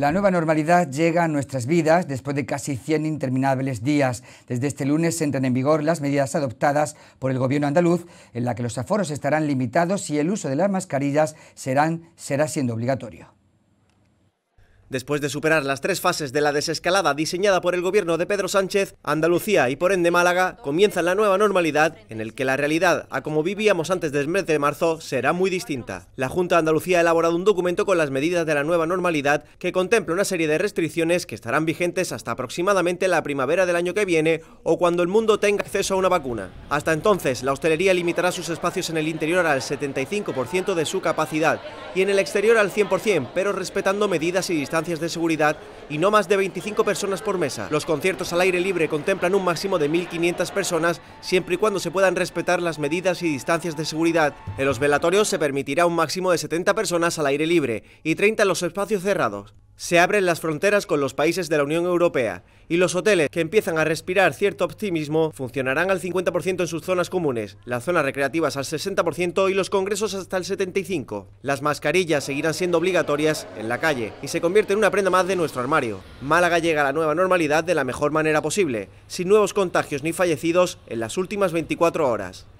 La nueva normalidad llega a nuestras vidas después de casi 100 interminables días. Desde este lunes entran en vigor las medidas adoptadas por el gobierno andaluz, en la que los aforos estarán limitados y el uso de las mascarillas serán, será siendo obligatorio. Después de superar las tres fases de la desescalada diseñada por el gobierno de Pedro Sánchez, Andalucía y por ende Málaga comienza la nueva normalidad en el que la realidad, a como vivíamos antes del mes de marzo, será muy distinta. La Junta de Andalucía ha elaborado un documento con las medidas de la nueva normalidad que contempla una serie de restricciones que estarán vigentes hasta aproximadamente la primavera del año que viene o cuando el mundo tenga acceso a una vacuna. Hasta entonces, la hostelería limitará sus espacios en el interior al 75% de su capacidad y en el exterior al 100%, pero respetando medidas y distancias de seguridad y no más de 25 personas por mesa. Los conciertos al aire libre contemplan un máximo de 1.500 personas siempre y cuando se puedan respetar las medidas y distancias de seguridad. En los velatorios se permitirá un máximo de 70 personas al aire libre y 30 en los espacios cerrados. Se abren las fronteras con los países de la Unión Europea y los hoteles que empiezan a respirar cierto optimismo funcionarán al 50% en sus zonas comunes, las zonas recreativas al 60% y los congresos hasta el 75%. Las mascarillas seguirán siendo obligatorias en la calle y se convierte en una prenda más de nuestro armario. Málaga llega a la nueva normalidad de la mejor manera posible, sin nuevos contagios ni fallecidos en las últimas 24 horas.